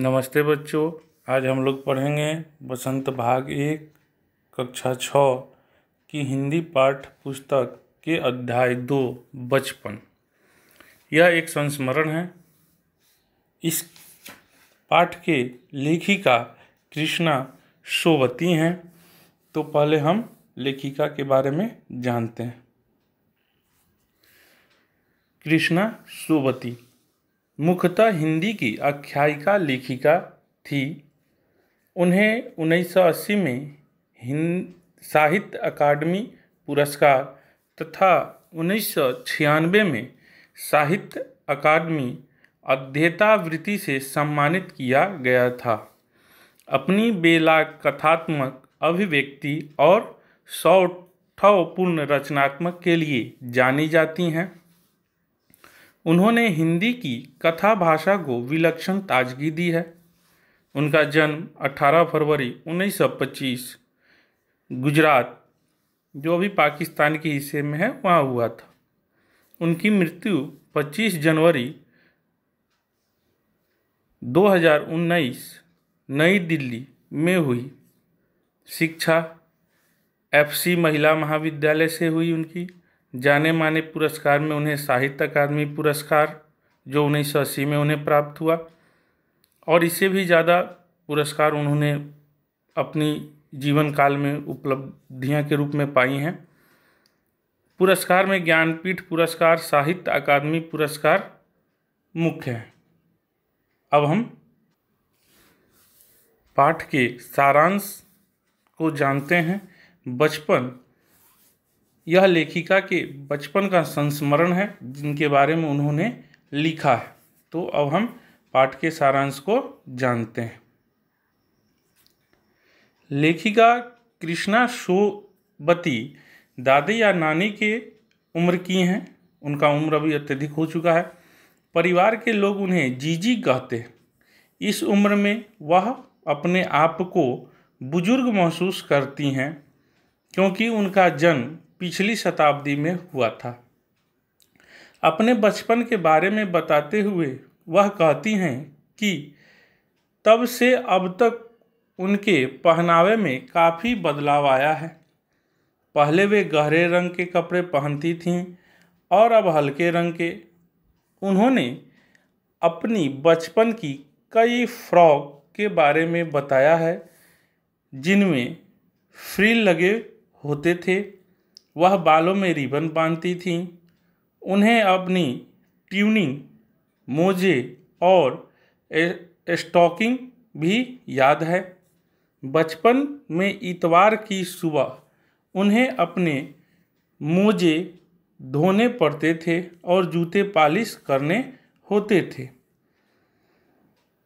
नमस्ते बच्चों आज हम लोग पढ़ेंगे बसंत भाग एक कक्षा छ की हिंदी पाठ पुस्तक के अध्याय दो बचपन यह एक संस्मरण है इस पाठ के लेखिका कृष्णा सोवती हैं तो पहले हम लेखिका के बारे में जानते हैं कृष्णा सोवती मुख्यतः हिंदी की आख्यायिका लेखिका थी उन्हें 1980 में हिंद साहित्य अकादमी पुरस्कार तथा उन्नीस में साहित्य अकादमी अध्येतावृत्ति से सम्मानित किया गया था अपनी बेला कथात्मक अभिव्यक्ति और सौठवपूर्ण रचनात्मक के लिए जानी जाती हैं उन्होंने हिंदी की कथा भाषा को विलक्षण ताजगी दी है उनका जन्म 18 फरवरी 1925 गुजरात जो अभी पाकिस्तान के हिस्से में है वहाँ हुआ था उनकी मृत्यु 25 जनवरी 2019 नई दिल्ली में हुई शिक्षा एफसी महिला महाविद्यालय से हुई उनकी जाने माने पुरस्कार में उन्हें साहित्य अकादमी पुरस्कार जो उन्नीस सौ अस्सी में उन्हें प्राप्त हुआ और इससे भी ज़्यादा पुरस्कार उन्होंने अपनी जीवन काल में उपलब्धियां के रूप में पाई हैं पुरस्कार में ज्ञानपीठ पुरस्कार साहित्य अकादमी पुरस्कार मुख्य हैं अब हम पाठ के सारांश को जानते हैं बचपन यह लेखिका के बचपन का संस्मरण है जिनके बारे में उन्होंने लिखा है तो अब हम पाठ के सारांश को जानते हैं लेखिका कृष्णा शोबती दादी या नानी के उम्र की हैं उनका उम्र अभी अत्यधिक हो चुका है परिवार के लोग उन्हें जीजी कहते हैं इस उम्र में वह अपने आप को बुजुर्ग महसूस करती हैं क्योंकि उनका जन्म पिछली शताब्दी में हुआ था अपने बचपन के बारे में बताते हुए वह कहती हैं कि तब से अब तक उनके पहनावे में काफ़ी बदलाव आया है पहले वे गहरे रंग के कपड़े पहनती थीं और अब हल्के रंग के उन्होंने अपनी बचपन की कई फ्रॉक के बारे में बताया है जिनमें फ्रिल लगे होते थे वह बालों में रिबन बांधती थीं उन्हें अपनी ट्यूनिंग मोजे और स्टॉकिंग भी याद है बचपन में इतवार की सुबह उन्हें अपने मोजे धोने पड़ते थे और जूते पॉलिश करने होते थे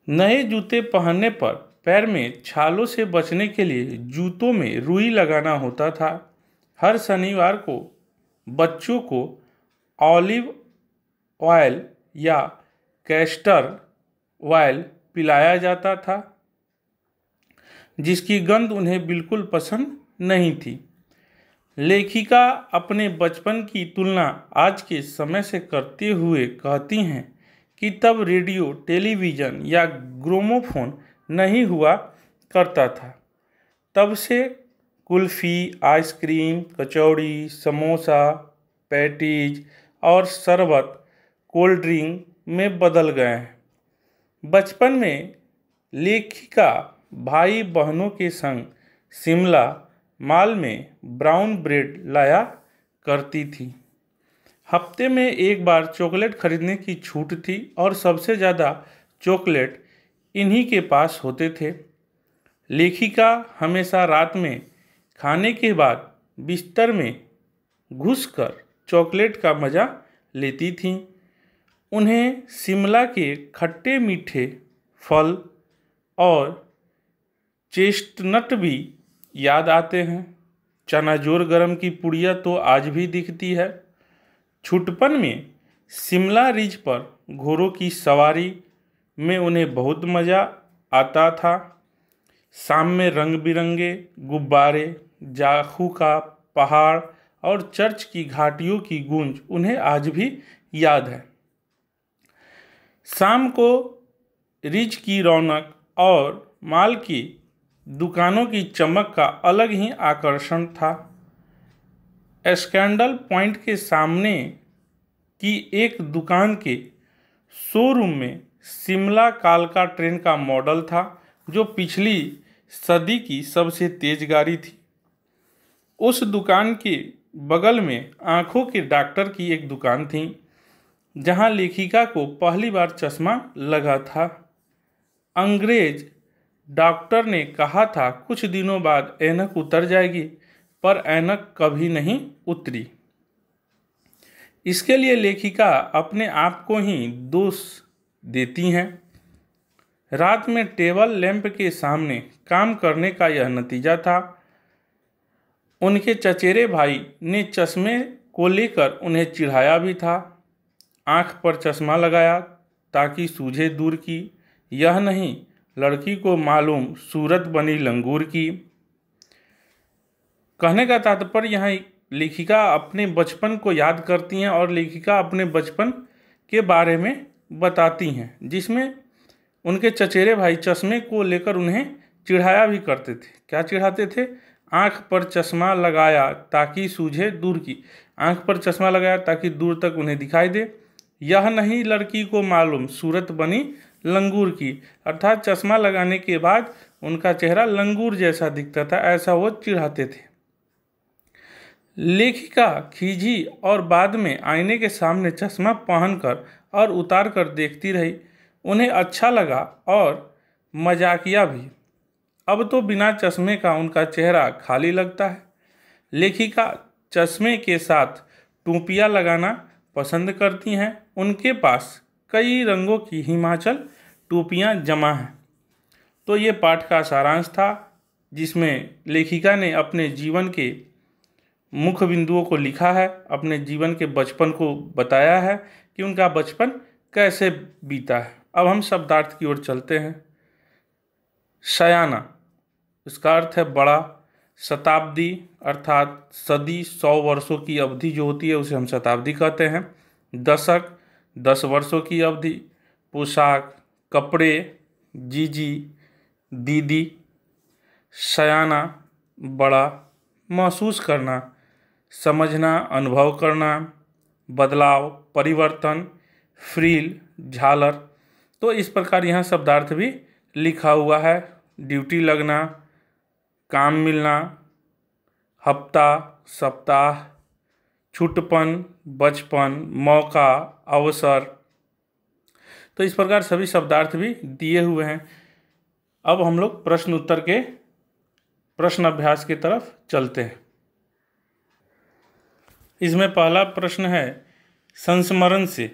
नए जूते पहनने पर पैर में छालों से बचने के लिए जूतों में रुई लगाना होता था हर शनिवार को बच्चों को ऑलिव ऑयल या कैस्टर ऑयल पिलाया जाता था जिसकी गंध उन्हें बिल्कुल पसंद नहीं थी लेखिका अपने बचपन की तुलना आज के समय से करते हुए कहती हैं कि तब रेडियो टेलीविज़न या ग्रोमोफोन नहीं हुआ करता था तब से कुल्फ़ी आइसक्रीम कचौड़ी समोसा पैटीज और शरबत कोल्ड ड्रिंक में बदल गए हैं बचपन में लेखिका भाई बहनों के संग शिमला माल में ब्राउन ब्रेड लाया करती थी हफ्ते में एक बार चॉकलेट खरीदने की छूट थी और सबसे ज़्यादा चॉकलेट इन्हीं के पास होते थे लेखिका हमेशा रात में खाने के बाद बिस्तर में घुसकर चॉकलेट का मज़ा लेती थीं उन्हें शिमला के खट्टे मीठे फल और चेस्टनट भी याद आते हैं चनाजोर गरम की पुड़िया तो आज भी दिखती है छुटपन में शिमला रिज पर घोड़ों की सवारी में उन्हें बहुत मज़ा आता था शाम में रंग बिरंगे गुब्बारे जाखू का पहाड़ और चर्च की घाटियों की गूंज उन्हें आज भी याद है शाम को रिज की रौनक और माल की दुकानों की चमक का अलग ही आकर्षण था स्कैंडल पॉइंट के सामने की एक दुकान के शोरूम में शिमला कालका ट्रेन का मॉडल था जो पिछली सदी की सबसे तेज गाड़ी थी उस दुकान के बगल में आँखों के डॉक्टर की एक दुकान थी जहाँ लेखिका को पहली बार चश्मा लगा था अंग्रेज डॉक्टर ने कहा था कुछ दिनों बाद ऐनक उतर जाएगी पर ऐनक कभी नहीं उतरी इसके लिए लेखिका अपने आप को ही दोष देती हैं रात में टेबल लैंप के सामने काम करने का यह नतीजा था उनके चचेरे भाई ने चश्मे को लेकर उन्हें चिढ़ाया भी था आँख पर चश्मा लगाया ताकि सूझे दूर की यह नहीं लड़की को मालूम सूरत बनी लंगूर की कहने का तात्पर्य यहाँ लेखिका अपने बचपन को याद करती हैं और लेखिका अपने बचपन के बारे में बताती हैं जिसमें उनके चचेरे भाई चश्मे को लेकर उन्हें चिढ़ाया भी करते थे क्या चिढ़ाते थे आँख पर चश्मा लगाया ताकि सूझे दूर की आँख पर चश्मा लगाया ताकि दूर तक उन्हें दिखाई दे यह नहीं लड़की को मालूम सूरत बनी लंगूर की अर्थात चश्मा लगाने के बाद उनका चेहरा लंगूर जैसा दिखता था ऐसा वो चिढ़ाते थे लेखिका खीझी और बाद में आईने के सामने चश्मा पहनकर और उतार कर देखती रही उन्हें अच्छा लगा और मजाकिया भी अब तो बिना चश्मे का उनका चेहरा खाली लगता है लेखिका चश्मे के साथ टूपियाँ लगाना पसंद करती हैं उनके पास कई रंगों की हिमाचल टूपियाँ जमा हैं तो ये पाठ का सारांश था जिसमें लेखिका ने अपने जीवन के मुख्य बिंदुओं को लिखा है अपने जीवन के बचपन को बताया है कि उनका बचपन कैसे बीता है अब हम शब्दार्थ की ओर चलते हैं शयाना इसका अर्थ है बड़ा शताब्दी अर्थात सदी सौ वर्षों की अवधि जो होती है उसे हम शताब्दी कहते हैं दशक दस वर्षों की अवधि पोशाक कपड़े जीजी दीदी सयाना बड़ा महसूस करना समझना अनुभव करना बदलाव परिवर्तन फ्रील झालर तो इस प्रकार यहाँ शब्दार्थ भी लिखा हुआ है ड्यूटी लगना काम मिलना हफ्ता सप्ताह छुटपन बचपन मौका अवसर तो इस प्रकार सभी शब्दार्थ भी दिए हुए हैं अब हम लोग प्रश्न उत्तर के प्रश्न अभ्यास की तरफ चलते हैं इसमें पहला प्रश्न है संस्मरण से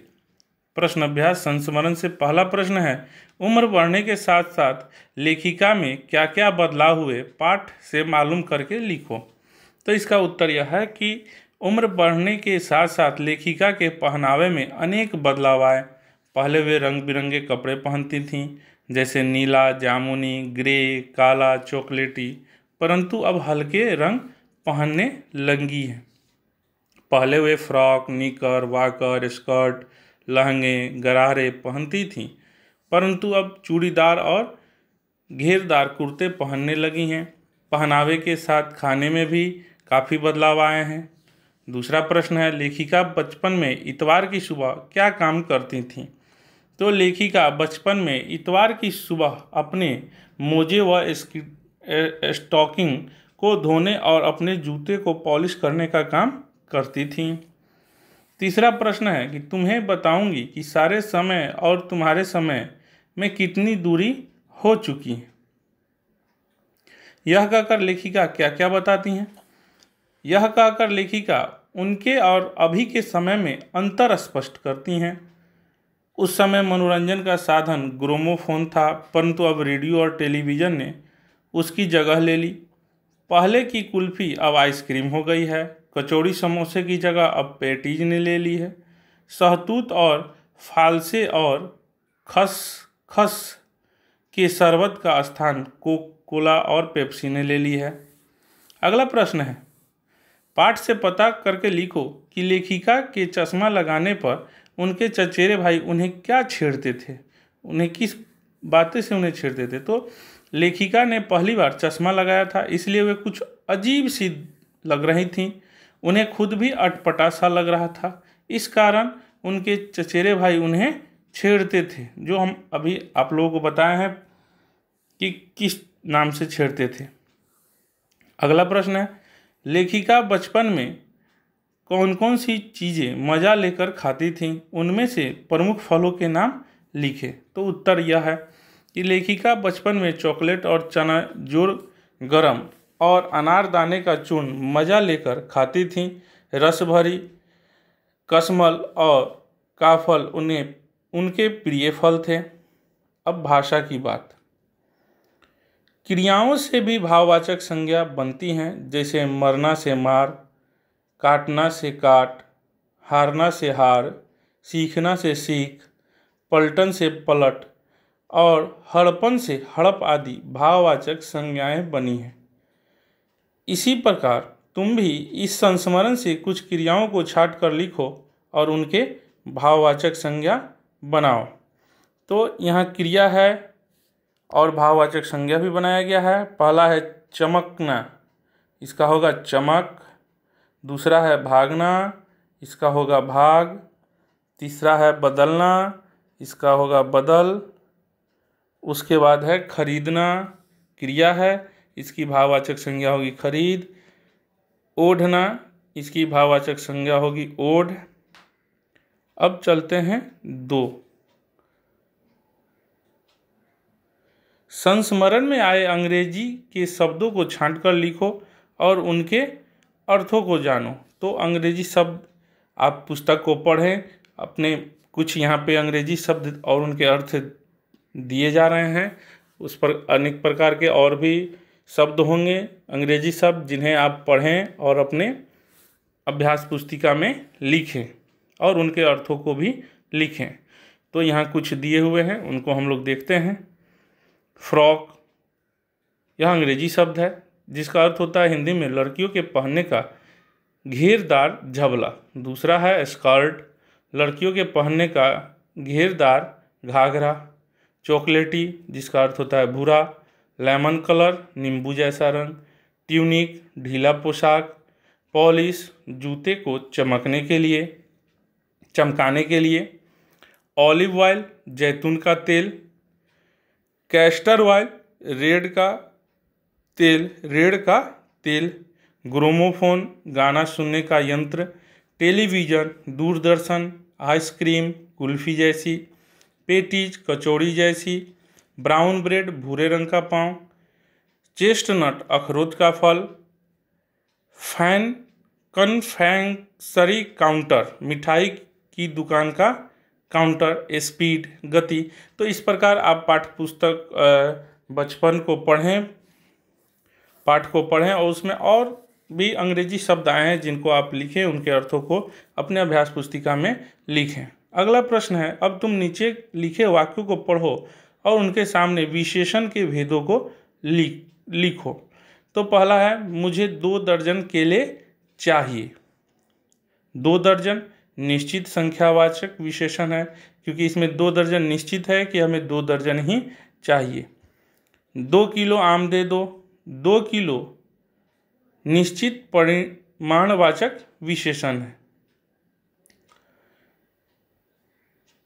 प्रश्न अभ्यास संस्मरण से पहला प्रश्न है उम्र बढ़ने के साथ साथ लेखिका में क्या क्या बदलाव हुए पाठ से मालूम करके लिखो तो इसका उत्तर यह है कि उम्र बढ़ने के साथ साथ लेखिका के पहनावे में अनेक बदलाव आए पहले वे रंग बिरंगे कपड़े पहनती थीं जैसे नीला जामुनी ग्रे काला चॉकलेटी परंतु अब हल्के रंग पहनने लगी हैं पहले वे फ्रॉक निकर वाकर स्कर्ट लहंगे गरारे पहनती थीं परंतु अब चूड़ीदार और घेरदार कुर्ते पहनने लगी हैं पहनावे के साथ खाने में भी काफ़ी बदलाव आए हैं दूसरा प्रश्न है लेखिका बचपन में इतवार की सुबह क्या काम करती थीं तो लेखिका बचपन में इतवार की सुबह अपने मोजे व स्टॉकिंग को धोने और अपने जूते को पॉलिश करने का काम करती थीं तीसरा प्रश्न है कि तुम्हें बताऊंगी कि सारे समय और तुम्हारे समय में कितनी दूरी हो चुकी है यह कहकर लेखिका क्या क्या बताती हैं यह कहकर लेखिका उनके और अभी के समय में अंतर स्पष्ट करती हैं उस समय मनोरंजन का साधन ग्रोमोफोन था परंतु अब रेडियो और टेलीविज़न ने उसकी जगह ले ली पहले की कुल्फ़ी अब आइसक्रीम हो गई है कचौड़ी समोसे की जगह अब पेटीज ने ले ली है शहतूत और फालसे और खस खस के शरबत का स्थान कोक कोला और पेप्सी ने ले ली है अगला प्रश्न है पाठ से पता करके लिखो कि लेखिका के चश्मा लगाने पर उनके चचेरे भाई उन्हें क्या छेड़ते थे उन्हें किस बातें से उन्हें छेड़ते थे तो लेखिका ने पहली बार चश्मा लगाया था इसलिए वे कुछ अजीब सी लग रही थीं उन्हें खुद भी अटपटा सा लग रहा था इस कारण उनके चचेरे भाई उन्हें छेड़ते थे जो हम अभी आप लोगों को बताए हैं कि किस नाम से छेड़ते थे अगला प्रश्न है लेखिका बचपन में कौन कौन सी चीज़ें मज़ा लेकर खाती थीं उनमें से प्रमुख फलों के नाम लिखे तो उत्तर यह है कि लेखिका बचपन में चॉकलेट और चना जोर गरम और अनारदाने का चूर्ण मज़ा लेकर खाती थीं रसभरी कसमल और काफल उन्हें उनके प्रिय फल थे अब भाषा की बात क्रियाओं से भी भाववाचक संज्ञा बनती हैं जैसे मरना से मार काटना से काट हारना से हार सीखना से सीख पलटन से पलट और हड़पन से हड़प आदि भाववाचक संज्ञाएं बनी हैं इसी प्रकार तुम भी इस संस्मरण से कुछ क्रियाओं को छाट कर लिखो और उनके भाववाचक संज्ञा बनाओ तो यहाँ क्रिया है और भाववाचक संज्ञा भी बनाया गया है पहला है चमकना इसका होगा चमक दूसरा है भागना इसका होगा भाग तीसरा है बदलना इसका होगा बदल उसके बाद है खरीदना क्रिया है इसकी भाववाचक संज्ञा होगी खरीद ओढ़ना इसकी भाववाचक संज्ञा होगी ओढ़ अब चलते हैं दो संस्मरण में आए अंग्रेजी के शब्दों को छांटकर लिखो और उनके अर्थों को जानो तो अंग्रेजी शब्द आप पुस्तक को पढ़ें अपने कुछ यहाँ पे अंग्रेजी शब्द और उनके अर्थ दिए जा रहे हैं उस पर अनेक प्रकार के और भी शब्द होंगे अंग्रेजी शब्द जिन्हें आप पढ़ें और अपने अभ्यास पुस्तिका में लिखें और उनके अर्थों को भी लिखें तो यहाँ कुछ दिए हुए हैं उनको हम लोग देखते हैं फ्रॉक यह अंग्रेजी शब्द है जिसका अर्थ होता है हिंदी में लड़कियों के पहनने का घेरदार झबला दूसरा है स्कर्ट लड़कियों के पहनने का घेरदार घाघरा चॉकलेटी जिसका अर्थ होता है भूरा लेमन कलर नींबू जैसा रंग ट्यूनिक ढीला पोशाक पॉलिश जूते को चमकने के लिए चमकाने के लिए ऑलिव ऑयल जैतून का तेल कैस्टर ऑयल रेड का तेल रेड का तेल ग्रोमोफोन गाना सुनने का यंत्र टेलीविज़न दूरदर्शन आइसक्रीम कुल्फ़ी जैसी पेटीज कचौड़ी जैसी ब्राउन ब्रेड भूरे रंग का पाँव चेस्टनट अखरोट का फल फैन कन्फेंसरी काउंटर मिठाई की दुकान का काउंटर स्पीड गति तो इस प्रकार आप पाठ्यपुस्तक पुस्तक बचपन को पढ़ें पाठ को पढ़ें और उसमें और भी अंग्रेजी शब्द आए हैं जिनको आप लिखें उनके अर्थों को अपने अभ्यास पुस्तिका में लिखें अगला प्रश्न है अब तुम नीचे लिखे वाक्यों को पढ़ो और उनके सामने विशेषण के भेदों को लिख लिखो तो पहला है मुझे दो दर्जन केले चाहिए दो दर्जन निश्चित संख्यावाचक विशेषण है क्योंकि इसमें दो दर्जन निश्चित है कि हमें दो दर्जन ही चाहिए दो किलो आम दे दो दो किलो निश्चित परिमाणवाचक विशेषण है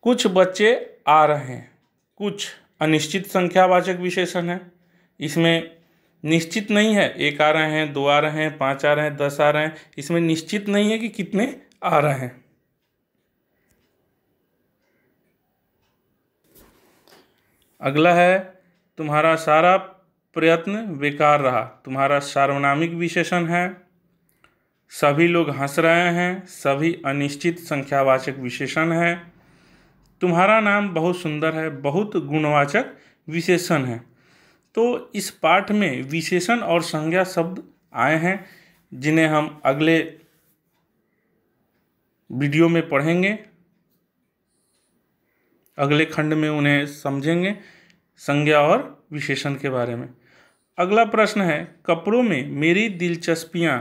कुछ बच्चे आ रहे हैं कुछ अनिश्चित संख्यावाचक विशेषण है इसमें निश्चित नहीं है एक आ रहे हैं दो आ रहे हैं पाँच आ रहे हैं दस आ रहे हैं इसमें निश्चित नहीं है कि कितने आ रहे हैं अगला है तुम्हारा सारा प्रयत्न बेकार रहा तुम्हारा सार्वनामिक विशेषण है सभी लोग हंस रहे हैं सभी अनिश्चित संख्यावाचक विशेषण है तुम्हारा नाम बहुत सुंदर है बहुत गुणवाचक विशेषण है तो इस पाठ में विशेषण और संज्ञा शब्द आए हैं जिन्हें हम अगले वीडियो में पढ़ेंगे अगले खंड में उन्हें समझेंगे संज्ञा और विशेषण के बारे में अगला प्रश्न है कपड़ों में मेरी दिलचस्पियाँ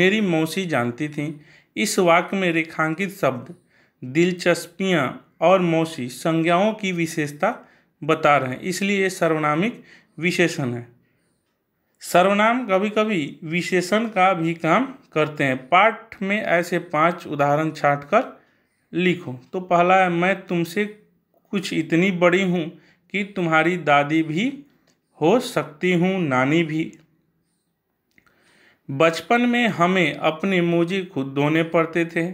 मेरी मौसी जानती थीं इस वाक्य में रेखांकित शब्द दिलचस्पियाँ और मौसी संज्ञाओं की विशेषता बता रहे हैं इसलिए ये सर्वनामिक विशेषण है सर्वनाम कभी कभी विशेषण का भी काम करते हैं पाठ में ऐसे पांच उदाहरण छाट कर लिखो तो पहला है मैं तुमसे कुछ इतनी बड़ी हूँ कि तुम्हारी दादी भी हो सकती हूँ नानी भी बचपन में हमें अपने मोजे खुद धोने पड़ते थे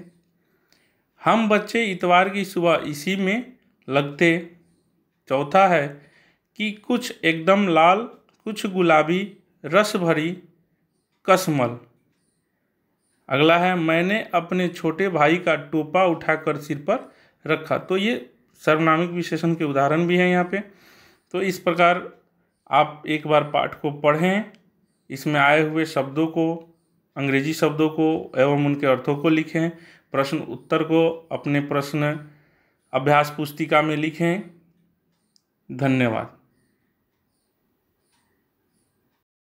हम बच्चे इतवार की सुबह इसी में लगते चौथा है कि कुछ एकदम लाल कुछ गुलाबी रस भरी कसमल अगला है मैंने अपने छोटे भाई का टोपा उठाकर सिर पर रखा तो ये सर्वनामिक विशेषण के उदाहरण भी हैं यहाँ पे तो इस प्रकार आप एक बार पाठ को पढ़ें इसमें आए हुए शब्दों को अंग्रेजी शब्दों को एवं उनके अर्थों को लिखें प्रश्न उत्तर को अपने प्रश्न अभ्यास पुस्तिका में लिखें धन्यवाद